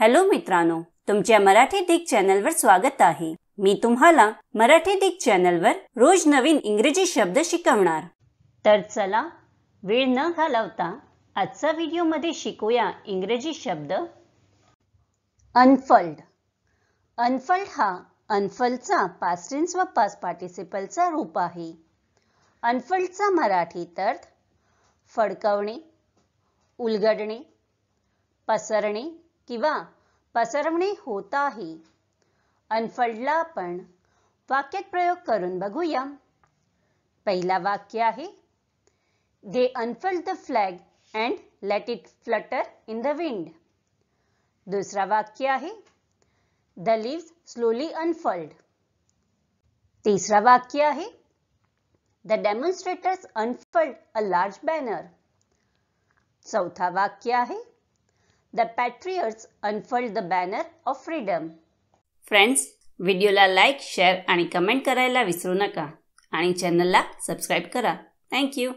hello मित्रांनो तुमच्या मराठी दिग चॅनलवर स्वागत आहे मी तुम्हाला मराठी दिग चॅनलवर रोज नवीन इंग्रजी शब्द शिकवणार तर चला वेळ न घालवता आजचा व्हिडिओमध्ये शिकूया इंग्रजी शब्द अनफल्ड अनफल्ड हा अनफल्डचा पास्टेन्स व पास पार्टिसिपलचा रूप आहे अनफल्डचा मराठी अर्थ फडकवणे उलगडणे पसरणे किंवा पसरवणे होताही अनफळला आपण वाक्यात प्रयोग करून बघूया पहिला वाक्य आहे the unfold the flag and let it flutter in the wind दुसरा वाक्य आहे द लीव्ह स्लोली अनफल्ड तिसरा वाक्य आहे the demonstrators unfold a large banner चौथा वाक्य आहे the patriots unfold the banner of freedom friends व्हिडिओला लाईक शेअर आणि कमेंट करायला विसरू नका आणि चॅनलला सबस्क्राईब करा थँक्यू